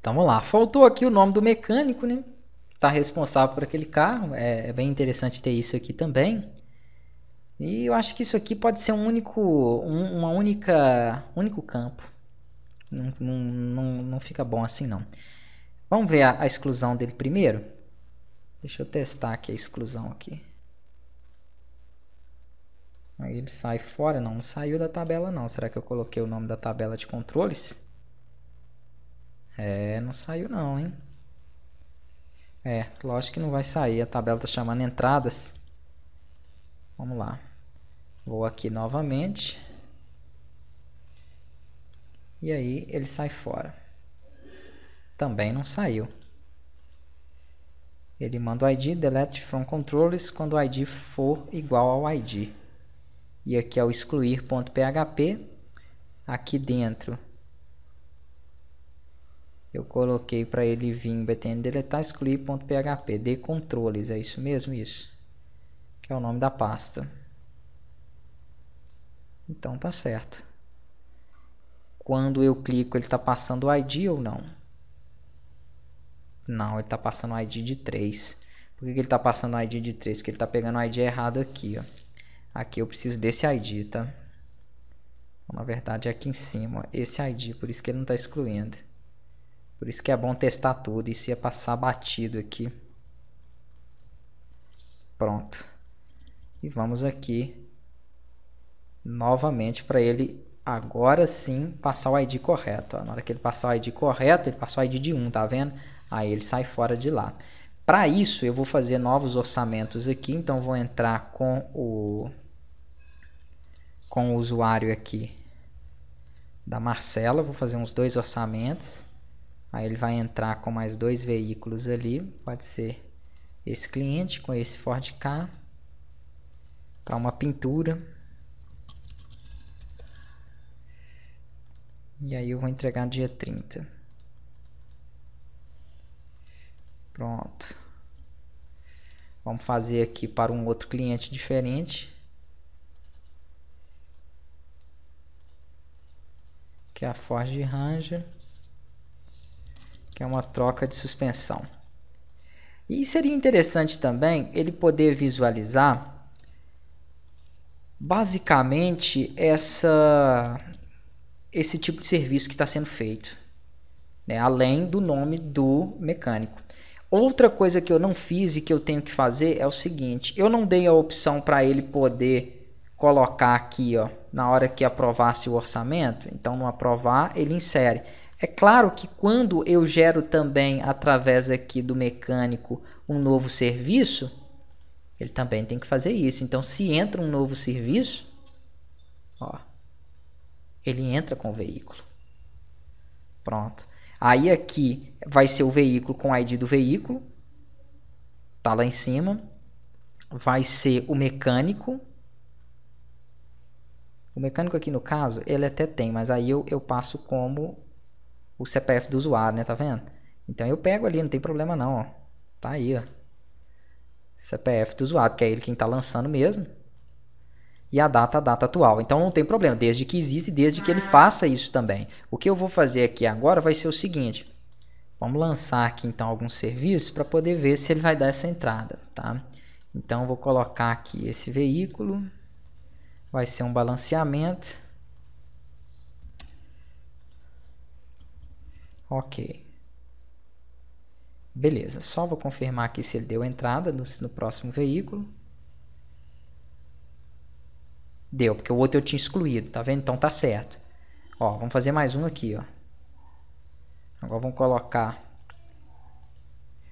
Então vamos lá. Faltou aqui o nome do mecânico, né? Que está responsável por aquele carro. É, é, bem interessante ter isso aqui também. E eu acho que isso aqui pode ser um único, um, uma única, único campo. Não, não, não, fica bom assim não. Vamos ver a, a exclusão dele primeiro. Deixa eu testar aqui a exclusão aqui. Aí ele sai fora, não, não saiu da tabela não. Será que eu coloquei o nome da tabela de controles? É, não saiu não, hein? É, lógico que não vai sair. A tabela tá chamando entradas. Vamos lá. Vou aqui novamente. E aí ele sai fora. Também não saiu. Ele manda o ID delete from controllers quando o ID for igual ao ID. E aqui é o excluir.php. Aqui dentro eu coloquei para ele vir btn deletar excluir.php de controles, é isso mesmo isso? Que é o nome da pasta. Então tá certo. Quando eu clico, ele está passando o ID ou não? Não, ele está passando o ID de 3. Por que, que ele está passando o ID de 3? Porque ele está pegando o ID errado aqui, ó. Aqui eu preciso desse ID, tá? Então, na verdade, é aqui em cima, ó, esse ID, por isso que ele não está excluindo. Por isso que é bom testar tudo. Isso ia é passar batido aqui. Pronto. E vamos aqui novamente para ele agora sim passar o ID correto. Ó. Na hora que ele passar o ID correto, ele passou o ID de 1, tá vendo? Aí ele sai fora de lá. Para isso, eu vou fazer novos orçamentos aqui. Então, vou entrar com o, com o usuário aqui da Marcela. Vou fazer uns dois orçamentos. Aí ele vai entrar com mais dois veículos ali, pode ser esse cliente com esse Ford K para uma pintura. E aí eu vou entregar dia 30. Pronto. Vamos fazer aqui para um outro cliente diferente. Que é a Ford Ranger que é uma troca de suspensão. E seria interessante também ele poder visualizar basicamente essa esse tipo de serviço que está sendo feito, né? além do nome do mecânico. Outra coisa que eu não fiz e que eu tenho que fazer é o seguinte: eu não dei a opção para ele poder colocar aqui, ó, na hora que aprovasse o orçamento. Então, no aprovar, ele insere. É claro que quando eu gero também através aqui do mecânico um novo serviço, ele também tem que fazer isso. Então, se entra um novo serviço, ó, ele entra com o veículo. Pronto. Aí aqui vai ser o veículo com o ID do veículo, tá lá em cima. Vai ser o mecânico. O mecânico aqui no caso, ele até tem, mas aí eu, eu passo como o CPF do usuário, né? Tá vendo? Então eu pego ali, não tem problema não, ó. Tá aí, ó. CPF do usuário, que é ele quem está lançando mesmo. E a data, a data atual. Então não tem problema, desde que existe, desde que ele ah. faça isso também. O que eu vou fazer aqui agora vai ser o seguinte. Vamos lançar aqui então algum serviço para poder ver se ele vai dar essa entrada, tá? Então vou colocar aqui esse veículo. Vai ser um balanceamento. Ok. Beleza, só vou confirmar aqui se ele deu entrada no, no próximo veículo. Deu, porque o outro eu tinha excluído, tá vendo? Então tá certo. Ó, vamos fazer mais um aqui, ó. Agora vamos colocar...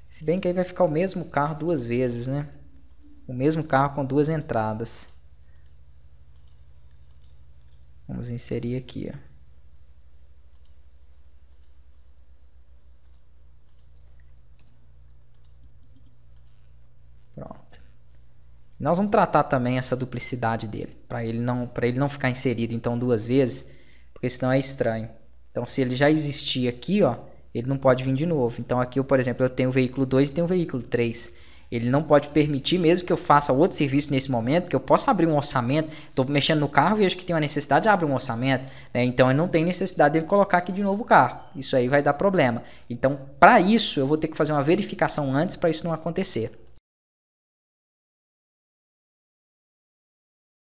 Se bem que aí vai ficar o mesmo carro duas vezes, né? O mesmo carro com duas entradas. Vamos inserir aqui, ó. Nós vamos tratar também essa duplicidade dele, para ele não para ele não ficar inserido então duas vezes, porque senão é estranho. Então se ele já existir aqui, ó, ele não pode vir de novo. Então aqui, eu, por exemplo, eu tenho o veículo 2 e tenho o veículo 3. Ele não pode permitir mesmo que eu faça outro serviço nesse momento, porque eu posso abrir um orçamento, estou mexendo no carro, vejo que tem uma necessidade de abrir um orçamento, né? então eu não tenho necessidade dele colocar aqui de novo o carro. Isso aí vai dar problema. Então, para isso, eu vou ter que fazer uma verificação antes para isso não acontecer.